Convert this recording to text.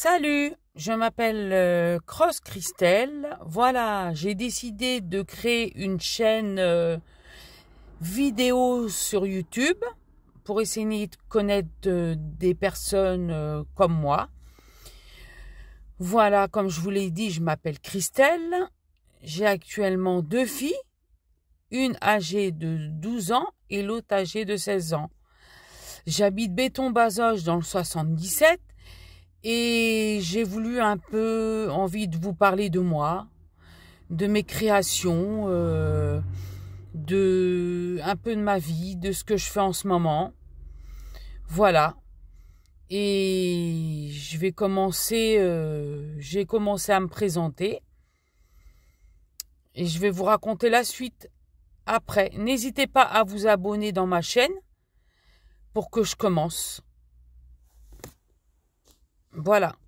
Salut, je m'appelle euh, Cross Christelle. Voilà, j'ai décidé de créer une chaîne euh, vidéo sur YouTube pour essayer de connaître euh, des personnes comme moi. Voilà, comme je vous l'ai dit, je m'appelle Christelle. J'ai actuellement deux filles, une âgée de 12 ans et l'autre âgée de 16 ans. J'habite Béton-Bazoche dans le 77 et j'ai voulu un peu envie de vous parler de moi, de mes créations, euh, de un peu de ma vie, de ce que je fais en ce moment. Voilà. Et je vais commencer, euh, j'ai commencé à me présenter. Et je vais vous raconter la suite après. N'hésitez pas à vous abonner dans ma chaîne pour que je commence. Voilà.